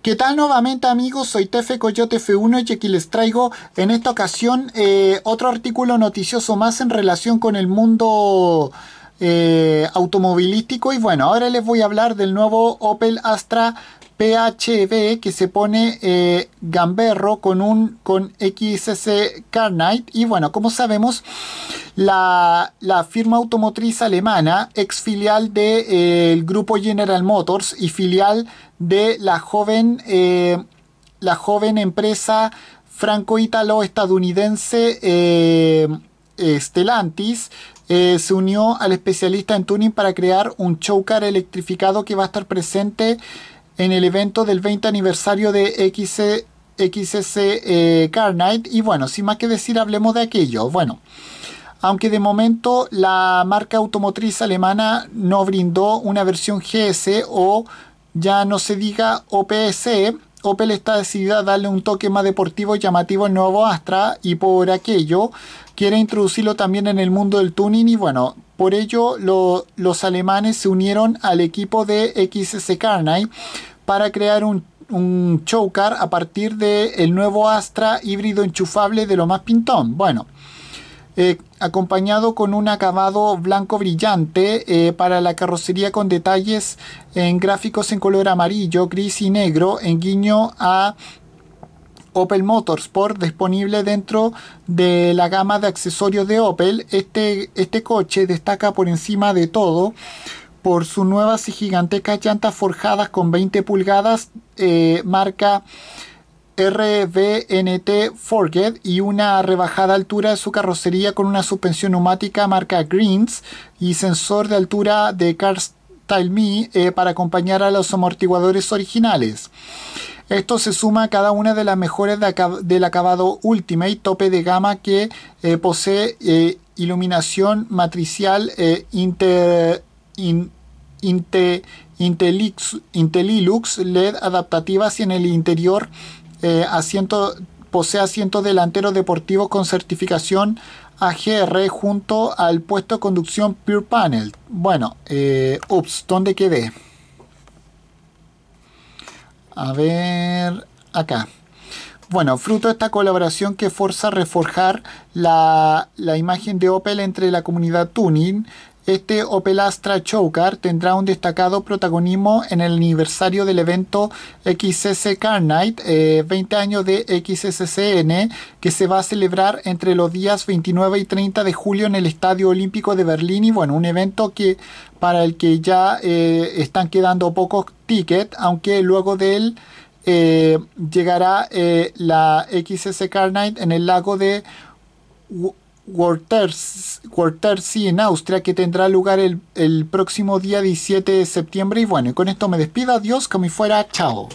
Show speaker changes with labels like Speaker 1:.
Speaker 1: ¿Qué tal nuevamente amigos? Soy Tefe Coyote F1 y aquí les traigo en esta ocasión eh, otro artículo noticioso más en relación con el mundo eh, automovilístico y bueno, ahora les voy a hablar del nuevo Opel Astra Phv que se pone eh, gamberro con un con XS Carnite y bueno como sabemos la, firma automotriz alemana ex filial del de, eh, grupo General Motors y filial de la joven eh, la joven empresa franco italo estadounidense Stellantis se unió al especialista en tuning para crear un car electrificado que va a estar presente en el evento del 20 aniversario de XC, XS eh, Y bueno, sin más que decir, hablemos de aquello. Bueno, aunque de momento la marca automotriz alemana no brindó una versión GS o ya no se diga OPS... Opel está decidida a darle un toque más deportivo y llamativo al nuevo Astra y por aquello quiere introducirlo también en el mundo del tuning y bueno, por ello los alemanes se unieron al equipo de XS Carnite para crear un, un showcar a partir del el nuevo Astra híbrido enchufable de lo más pintón. Bueno, eh, acompañado con un acabado blanco brillante eh, para la carrocería con detalles en gráficos en color amarillo, gris y negro, en guiño a Opel Motorsport disponible dentro de la gama de accesorios de Opel. Este, este coche destaca por encima de todo por sus nuevas y gigantescas llantas forjadas con 20 pulgadas eh, marca RBNT Forged y una rebajada altura de su carrocería con una suspensión neumática marca Greens y sensor de altura de CarStyle Me eh, para acompañar a los amortiguadores originales. Esto se suma a cada una de las mejores del acabado Ultimate tope de gama que eh, posee iluminación matricial inter in, LED adaptativas y en el interior eh, asiento, posee asiento delantero deportivo con certificación AGR junto al puesto de conducción Pure Panel. Bueno, eh, ups, ¿dónde quedé? A ver, acá. Bueno, fruto de esta colaboración que forza a reforjar la, la imagen de Opel entre la comunidad Tuning, este Opel Astra Showcar tendrá un destacado protagonismo en el aniversario del evento XS Car Night, 20 eh, años de XSCN, que se va a celebrar entre los días 29 y 30 de julio en el Estadio Olímpico de Berlín. Y bueno, un evento que para el que ya eh, están quedando pocos tickets, aunque luego de él eh, llegará la XS Car Night en el lago de sí, en Austria, que tendrá lugar el, el, próximo día 17 de septiembre. Y bueno, con esto me despido. Adiós, como me fuera. Chao.